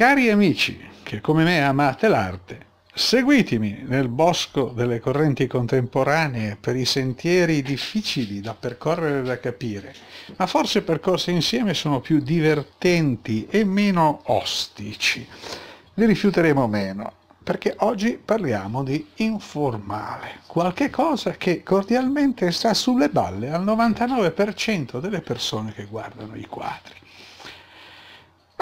Cari amici che come me amate l'arte, seguitemi nel bosco delle correnti contemporanee per i sentieri difficili da percorrere e da capire, ma forse percorse insieme sono più divertenti e meno ostici. Li rifiuteremo meno, perché oggi parliamo di informale, qualche cosa che cordialmente sta sulle balle al 99% delle persone che guardano i quadri.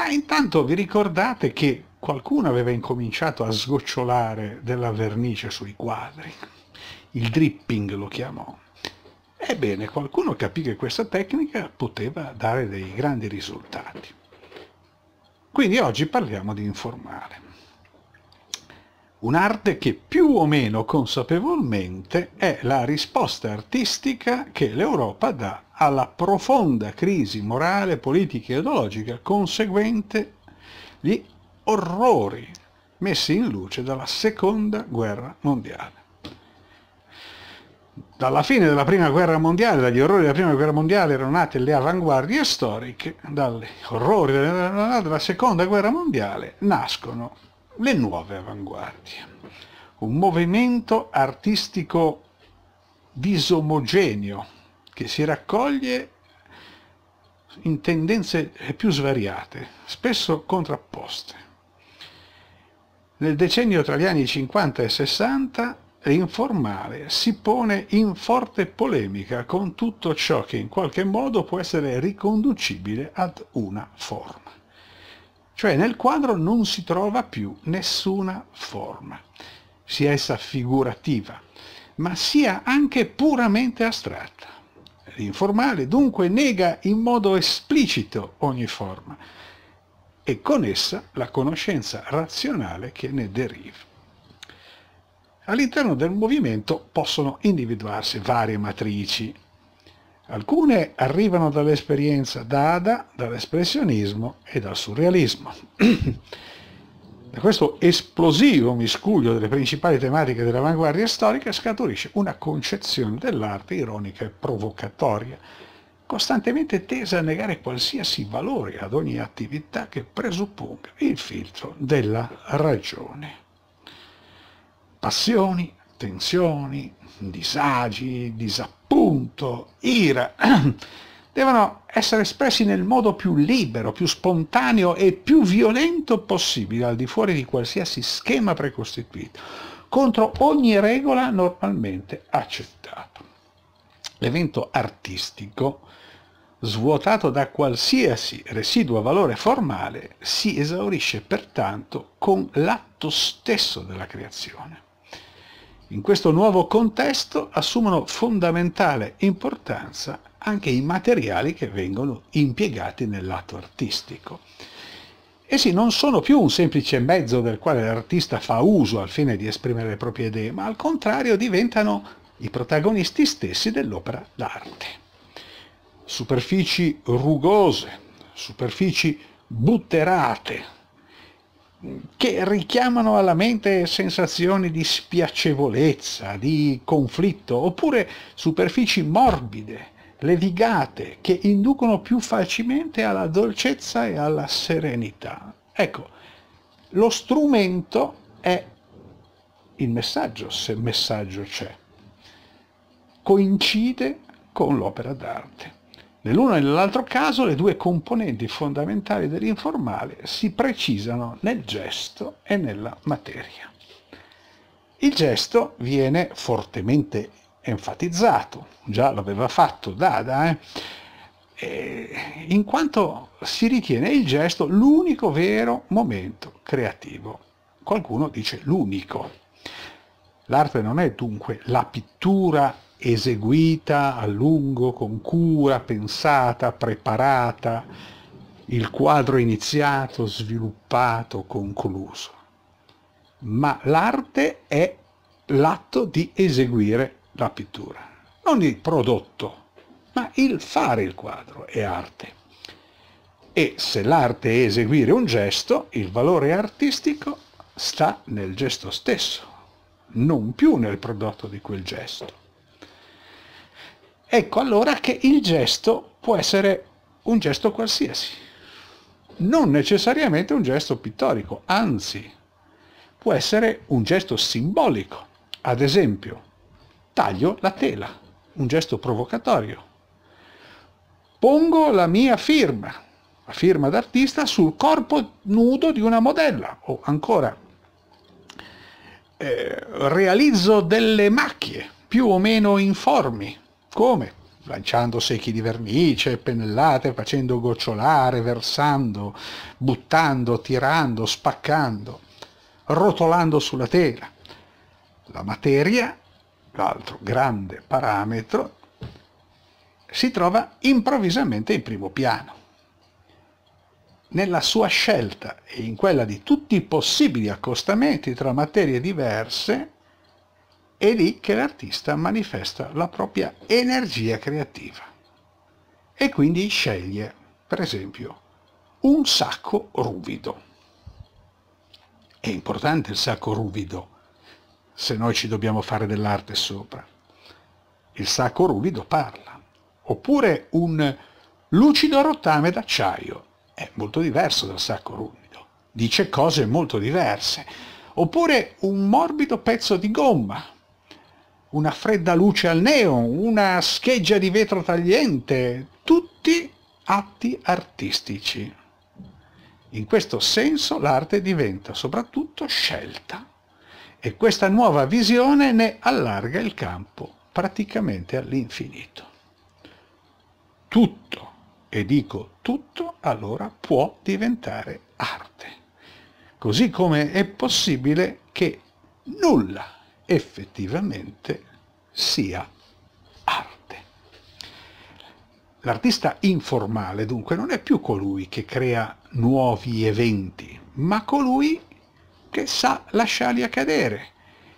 Ma intanto vi ricordate che qualcuno aveva incominciato a sgocciolare della vernice sui quadri? Il dripping lo chiamò. Ebbene, qualcuno capì che questa tecnica poteva dare dei grandi risultati. Quindi oggi parliamo di informale un'arte che più o meno consapevolmente è la risposta artistica che l'Europa dà alla profonda crisi morale, politica e ideologica conseguente gli orrori messi in luce dalla seconda guerra mondiale. Dalla fine della prima guerra mondiale, dagli orrori della prima guerra mondiale erano nate le avanguardie storiche, dagli orrori della seconda guerra mondiale nascono le nuove avanguardie, un movimento artistico disomogeneo che si raccoglie in tendenze più svariate, spesso contrapposte. Nel decennio tra gli anni 50 e 60 l'informale si pone in forte polemica con tutto ciò che in qualche modo può essere riconducibile ad una forma cioè nel quadro non si trova più nessuna forma, sia essa figurativa, ma sia anche puramente astratta. L'informale dunque nega in modo esplicito ogni forma e con essa la conoscenza razionale che ne deriva. All'interno del movimento possono individuarsi varie matrici, Alcune arrivano dall'esperienza dada, dall'espressionismo e dal surrealismo. da questo esplosivo miscuglio delle principali tematiche dell'avanguardia storica scaturisce una concezione dell'arte ironica e provocatoria, costantemente tesa a negare qualsiasi valore ad ogni attività che presupponga il filtro della ragione. Passioni, tensioni, disagi, disappunto, ira, devono essere espressi nel modo più libero, più spontaneo e più violento possibile, al di fuori di qualsiasi schema precostituito, contro ogni regola normalmente accettata. L'evento artistico, svuotato da qualsiasi residuo valore formale, si esaurisce pertanto con l'atto stesso della creazione. In questo nuovo contesto assumono fondamentale importanza anche i materiali che vengono impiegati nell'atto artistico. Essi non sono più un semplice mezzo del quale l'artista fa uso al fine di esprimere le proprie idee, ma al contrario diventano i protagonisti stessi dell'opera d'arte. Superfici rugose, superfici butterate, che richiamano alla mente sensazioni di spiacevolezza, di conflitto, oppure superfici morbide, levigate, che inducono più facilmente alla dolcezza e alla serenità. Ecco, lo strumento è il messaggio, se messaggio c'è, coincide con l'opera d'arte. Nell'uno e nell'altro caso le due componenti fondamentali dell'informale si precisano nel gesto e nella materia. Il gesto viene fortemente enfatizzato, già l'aveva fatto Dada, eh? in quanto si ritiene il gesto l'unico vero momento creativo. Qualcuno dice l'unico. L'arte non è dunque la pittura eseguita a lungo, con cura, pensata, preparata, il quadro iniziato, sviluppato, concluso. Ma l'arte è l'atto di eseguire la pittura, non il prodotto, ma il fare il quadro è arte. E se l'arte è eseguire un gesto, il valore artistico sta nel gesto stesso, non più nel prodotto di quel gesto. Ecco allora che il gesto può essere un gesto qualsiasi, non necessariamente un gesto pittorico, anzi può essere un gesto simbolico. Ad esempio, taglio la tela, un gesto provocatorio. Pongo la mia firma, la firma d'artista, sul corpo nudo di una modella o ancora eh, realizzo delle macchie più o meno informi come? Lanciando secchi di vernice, pennellate, facendo gocciolare, versando, buttando, tirando, spaccando, rotolando sulla tela. La materia, l'altro grande parametro, si trova improvvisamente in primo piano. Nella sua scelta e in quella di tutti i possibili accostamenti tra materie diverse, è lì che l'artista manifesta la propria energia creativa e quindi sceglie, per esempio, un sacco ruvido. È importante il sacco ruvido se noi ci dobbiamo fare dell'arte sopra. Il sacco ruvido parla. Oppure un lucido rottame d'acciaio. È molto diverso dal sacco ruvido. Dice cose molto diverse. Oppure un morbido pezzo di gomma, una fredda luce al neon, una scheggia di vetro tagliente, tutti atti artistici. In questo senso l'arte diventa soprattutto scelta e questa nuova visione ne allarga il campo praticamente all'infinito. Tutto, e dico tutto, allora può diventare arte, così come è possibile che nulla effettivamente sia arte. L'artista informale dunque non è più colui che crea nuovi eventi, ma colui che sa lasciarli accadere,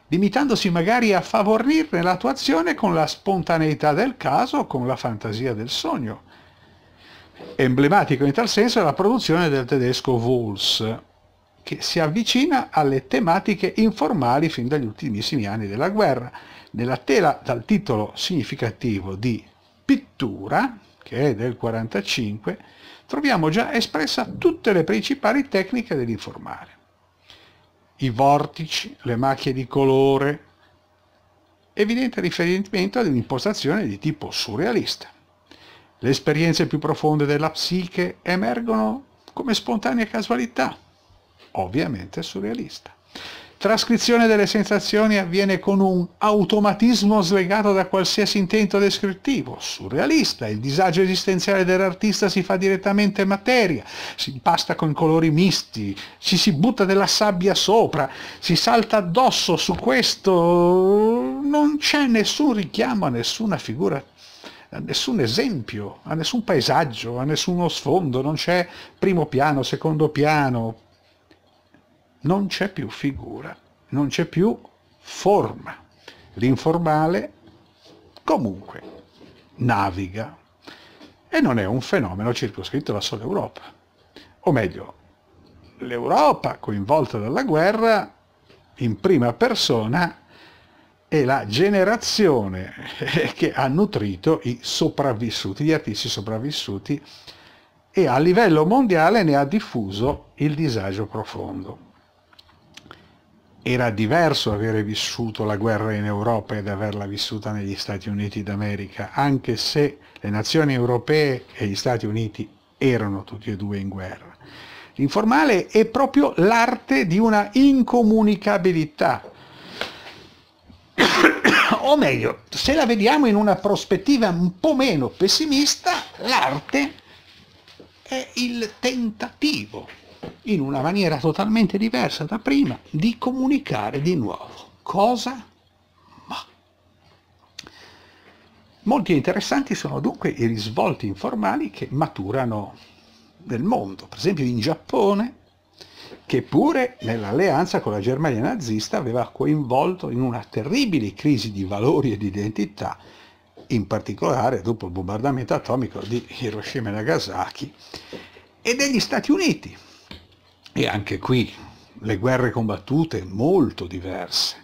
limitandosi magari a favorirne l'attuazione con la spontaneità del caso, con la fantasia del sogno. Emblematico in tal senso è la produzione del tedesco Wolfs, che si avvicina alle tematiche informali fin dagli ultimissimi anni della guerra, nella tela dal titolo significativo di pittura, che è del 45, troviamo già espressa tutte le principali tecniche dell'informare. I vortici, le macchie di colore, evidente riferimento ad un'impostazione di tipo surrealista. Le esperienze più profonde della psiche emergono come spontanea casualità, ovviamente surrealista. Trascrizione delle sensazioni avviene con un automatismo slegato da qualsiasi intento descrittivo, surrealista, il disagio esistenziale dell'artista si fa direttamente materia, si impasta con colori misti, ci si butta della sabbia sopra, si salta addosso su questo, non c'è nessun richiamo a nessuna figura a nessun esempio, a nessun paesaggio, a nessuno sfondo, non c'è primo piano, secondo piano, non c'è più figura, non c'è più forma. L'informale comunque naviga e non è un fenomeno circoscritto alla sola Europa. O meglio, l'Europa coinvolta dalla guerra in prima persona è la generazione che ha nutrito i sopravvissuti, gli artisti sopravvissuti e a livello mondiale ne ha diffuso il disagio profondo era diverso avere vissuto la guerra in Europa ed averla vissuta negli Stati Uniti d'America, anche se le nazioni europee e gli Stati Uniti erano tutti e due in guerra. L'informale è proprio l'arte di una incomunicabilità. o meglio, se la vediamo in una prospettiva un po' meno pessimista, l'arte è il tentativo in una maniera totalmente diversa da prima, di comunicare di nuovo. Cosa? Ma. Molti interessanti sono dunque i risvolti informali che maturano nel mondo, per esempio in Giappone, che pure nell'alleanza con la Germania nazista aveva coinvolto in una terribile crisi di valori e di identità, in particolare dopo il bombardamento atomico di Hiroshima e Nagasaki, e degli Stati Uniti, e anche qui le guerre combattute molto diverse.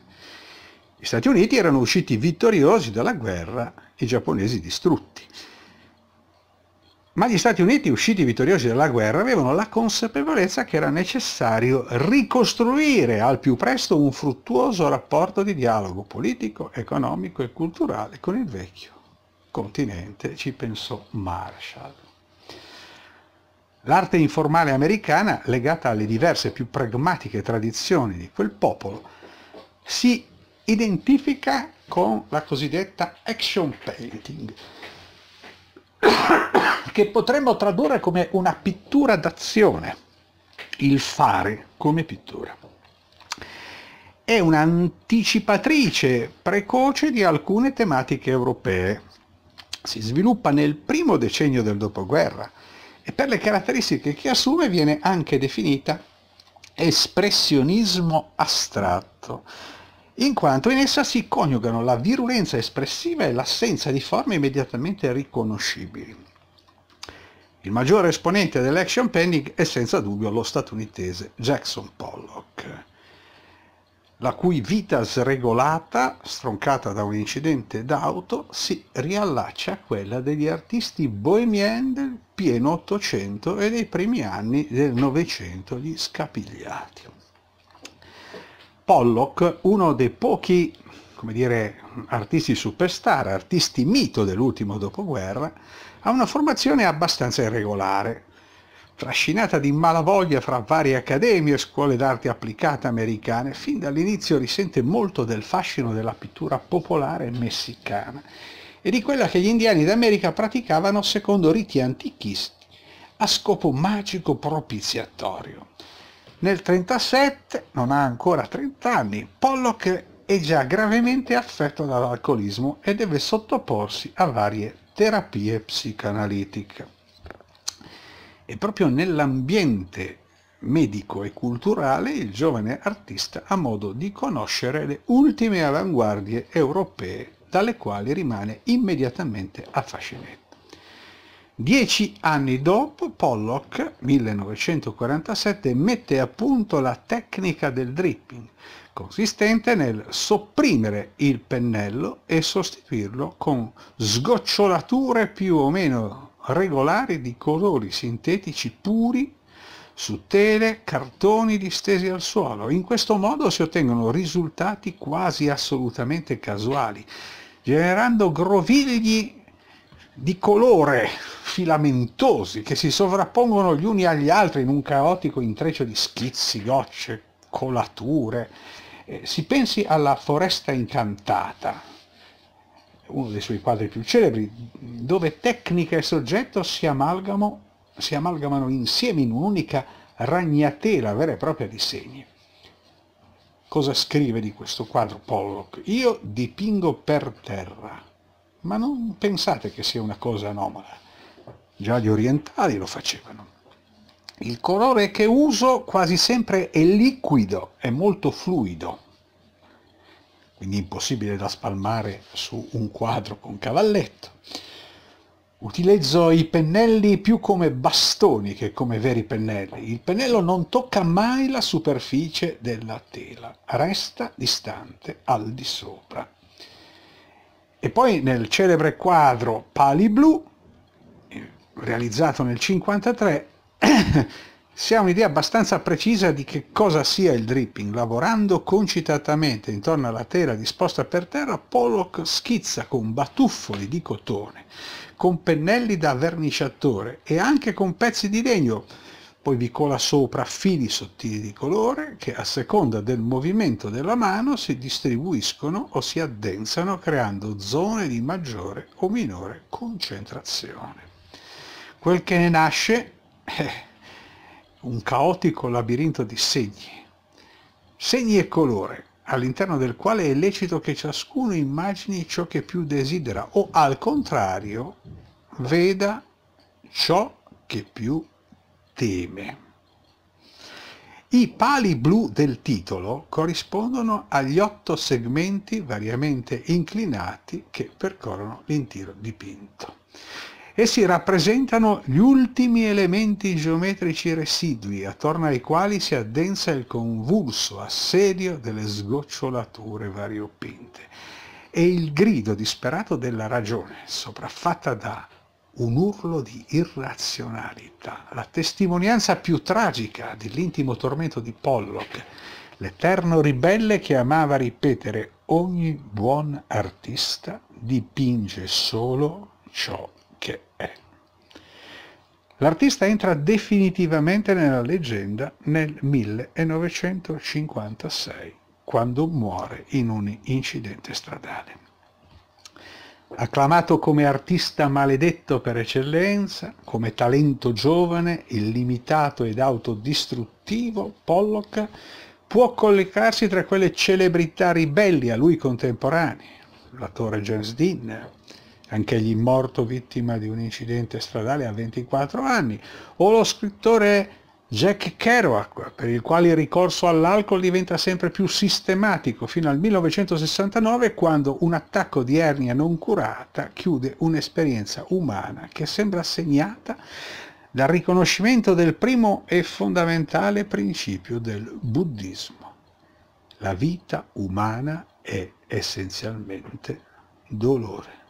Gli Stati Uniti erano usciti vittoriosi dalla guerra, i giapponesi distrutti. Ma gli Stati Uniti, usciti vittoriosi dalla guerra, avevano la consapevolezza che era necessario ricostruire al più presto un fruttuoso rapporto di dialogo politico, economico e culturale con il vecchio continente, ci pensò Marshall. L'arte informale americana, legata alle diverse più pragmatiche tradizioni di quel popolo, si identifica con la cosiddetta action painting, che potremmo tradurre come una pittura d'azione, il fare come pittura. È un'anticipatrice precoce di alcune tematiche europee. Si sviluppa nel primo decennio del dopoguerra, e per le caratteristiche che assume viene anche definita espressionismo astratto, in quanto in essa si coniugano la virulenza espressiva e l'assenza di forme immediatamente riconoscibili. Il maggiore esponente dell'action painting è senza dubbio lo statunitense Jackson Pollock la cui vita sregolata, stroncata da un incidente d'auto, si riallaccia a quella degli artisti bohemien del pieno Ottocento e dei primi anni del Novecento, gli scapigliati. Pollock, uno dei pochi, come dire, artisti superstar, artisti mito dell'ultimo dopoguerra, ha una formazione abbastanza irregolare, trascinata di malavoglia fra varie accademie e scuole d'arte applicate americane, fin dall'inizio risente molto del fascino della pittura popolare messicana e di quella che gli indiani d'America praticavano secondo riti antichisti a scopo magico propiziatorio. Nel 1937, non ha ancora 30 anni, Pollock è già gravemente affetto dall'alcolismo e deve sottoporsi a varie terapie psicoanalitiche e proprio nell'ambiente medico e culturale il giovane artista ha modo di conoscere le ultime avanguardie europee dalle quali rimane immediatamente affascinato. Dieci anni dopo, Pollock, 1947, mette a punto la tecnica del dripping, consistente nel sopprimere il pennello e sostituirlo con sgocciolature più o meno regolare di colori sintetici puri su tele, cartoni distesi al suolo. In questo modo si ottengono risultati quasi assolutamente casuali, generando grovigli di colore filamentosi che si sovrappongono gli uni agli altri in un caotico intreccio di schizzi, gocce, colature. Eh, si pensi alla foresta incantata, uno dei suoi quadri più celebri, dove tecnica e soggetto si, amalgamo, si amalgamano insieme in un'unica ragnatela vera e propria di segni. Cosa scrive di questo quadro Pollock? Io dipingo per terra, ma non pensate che sia una cosa anomala. Già gli orientali lo facevano. Il colore che uso quasi sempre è liquido, è molto fluido quindi impossibile da spalmare su un quadro con cavalletto. Utilizzo i pennelli più come bastoni che come veri pennelli. Il pennello non tocca mai la superficie della tela, resta distante al di sopra. E poi nel celebre quadro Pali Blu, eh, realizzato nel 1953, si ha un'idea abbastanza precisa di che cosa sia il dripping. Lavorando concitatamente intorno alla tela disposta per terra, Pollock schizza con batuffoli di cotone, con pennelli da verniciatore e anche con pezzi di legno. Poi vi cola sopra fili sottili di colore che a seconda del movimento della mano si distribuiscono o si addensano creando zone di maggiore o minore concentrazione. Quel che ne nasce... Eh, un caotico labirinto di segni, segni e colore, all'interno del quale è lecito che ciascuno immagini ciò che più desidera o al contrario veda ciò che più teme. I pali blu del titolo corrispondono agli otto segmenti variamente inclinati che percorrono l'intero dipinto. Essi rappresentano gli ultimi elementi geometrici residui attorno ai quali si addensa il convulso assedio delle sgocciolature variopinte e il grido disperato della ragione, sopraffatta da un urlo di irrazionalità, la testimonianza più tragica dell'intimo tormento di Pollock, l'eterno ribelle che amava ripetere ogni buon artista dipinge solo ciò L'artista entra definitivamente nella leggenda nel 1956, quando muore in un incidente stradale. Acclamato come artista maledetto per eccellenza, come talento giovane, illimitato ed autodistruttivo, Pollock può collocarsi tra quelle celebrità ribelli a lui contemporanee, l'attore James Dean, anche egli morto vittima di un incidente stradale a 24 anni, o lo scrittore Jack Kerouac, per il quale il ricorso all'alcol diventa sempre più sistematico fino al 1969 quando un attacco di ernia non curata chiude un'esperienza umana che sembra segnata dal riconoscimento del primo e fondamentale principio del buddismo. La vita umana è essenzialmente dolore.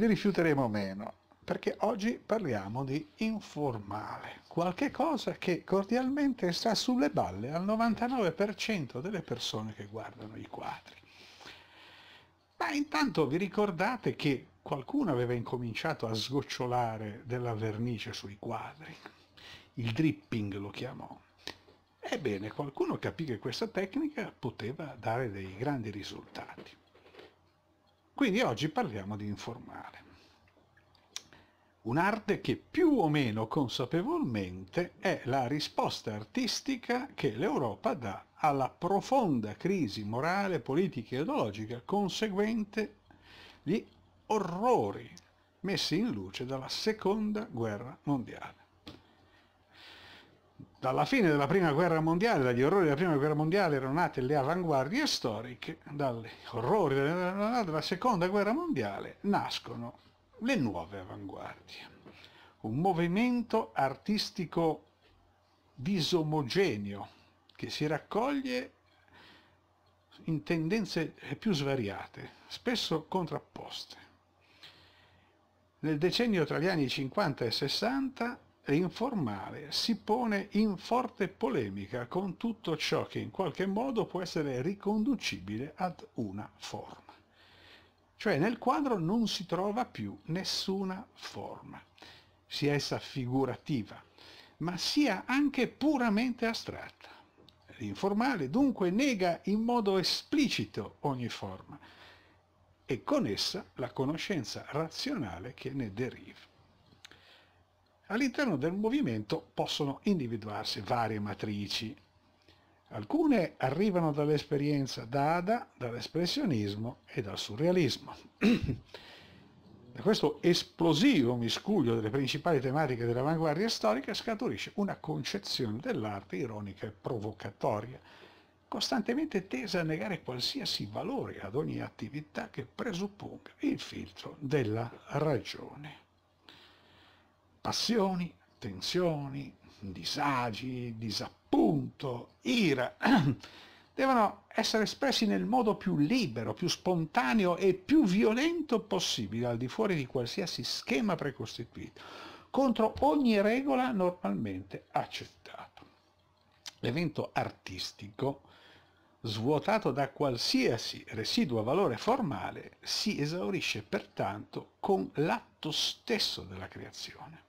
li rifiuteremo meno, perché oggi parliamo di informale, qualche cosa che cordialmente sta sulle balle al 99% delle persone che guardano i quadri. Ma intanto vi ricordate che qualcuno aveva incominciato a sgocciolare della vernice sui quadri? Il dripping lo chiamò. Ebbene, qualcuno capì che questa tecnica poteva dare dei grandi risultati. Quindi oggi parliamo di informale. Un'arte che più o meno consapevolmente è la risposta artistica che l'Europa dà alla profonda crisi morale, politica e ideologica conseguente gli orrori messi in luce dalla seconda guerra mondiale. Dalla fine della Prima Guerra Mondiale, dagli orrori della Prima Guerra Mondiale erano nate le avanguardie storiche, dagli orrori della, della Seconda Guerra Mondiale nascono le nuove avanguardie. Un movimento artistico disomogeneo che si raccoglie in tendenze più svariate, spesso contrapposte. Nel decennio tra gli anni 50 e 60 informale si pone in forte polemica con tutto ciò che in qualche modo può essere riconducibile ad una forma. Cioè nel quadro non si trova più nessuna forma, sia essa figurativa, ma sia anche puramente astratta. L'informale dunque nega in modo esplicito ogni forma e con essa la conoscenza razionale che ne deriva. All'interno del movimento possono individuarsi varie matrici. Alcune arrivano dall'esperienza dada, dall'espressionismo e dal surrealismo. da questo esplosivo miscuglio delle principali tematiche dell'avanguardia storica scaturisce una concezione dell'arte ironica e provocatoria, costantemente tesa a negare qualsiasi valore ad ogni attività che presupponga il filtro della ragione passioni, tensioni, disagi, disappunto, ira, devono essere espressi nel modo più libero, più spontaneo e più violento possibile, al di fuori di qualsiasi schema precostituito, contro ogni regola normalmente accettata. L'evento artistico, svuotato da qualsiasi residuo valore formale, si esaurisce pertanto con l'atto stesso della creazione.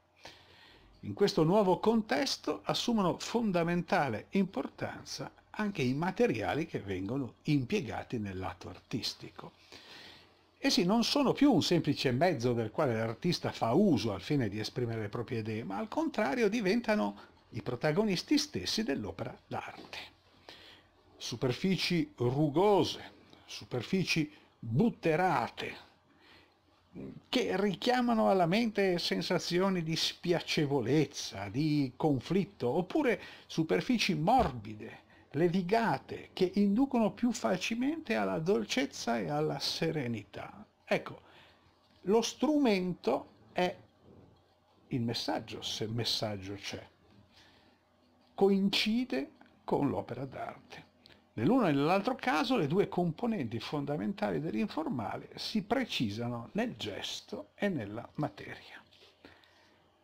In questo nuovo contesto assumono fondamentale importanza anche i materiali che vengono impiegati nell'atto artistico. Essi non sono più un semplice mezzo del quale l'artista fa uso al fine di esprimere le proprie idee, ma al contrario diventano i protagonisti stessi dell'opera d'arte. Superfici rugose, superfici butterate, che richiamano alla mente sensazioni di spiacevolezza, di conflitto, oppure superfici morbide, levigate, che inducono più facilmente alla dolcezza e alla serenità. Ecco, lo strumento è il messaggio, se messaggio c'è. Coincide con l'opera d'arte. Nell'uno e nell'altro caso le due componenti fondamentali dell'informale si precisano nel gesto e nella materia.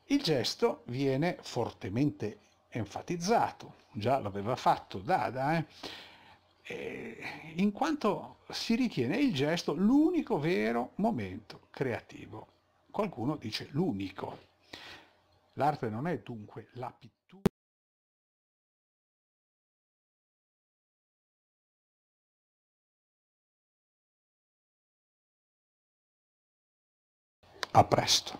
Il gesto viene fortemente enfatizzato, già l'aveva fatto Dada, eh? eh in quanto si ritiene il gesto l'unico vero momento creativo. Qualcuno dice l'unico. L'arte non è dunque l'apitudine. A presto.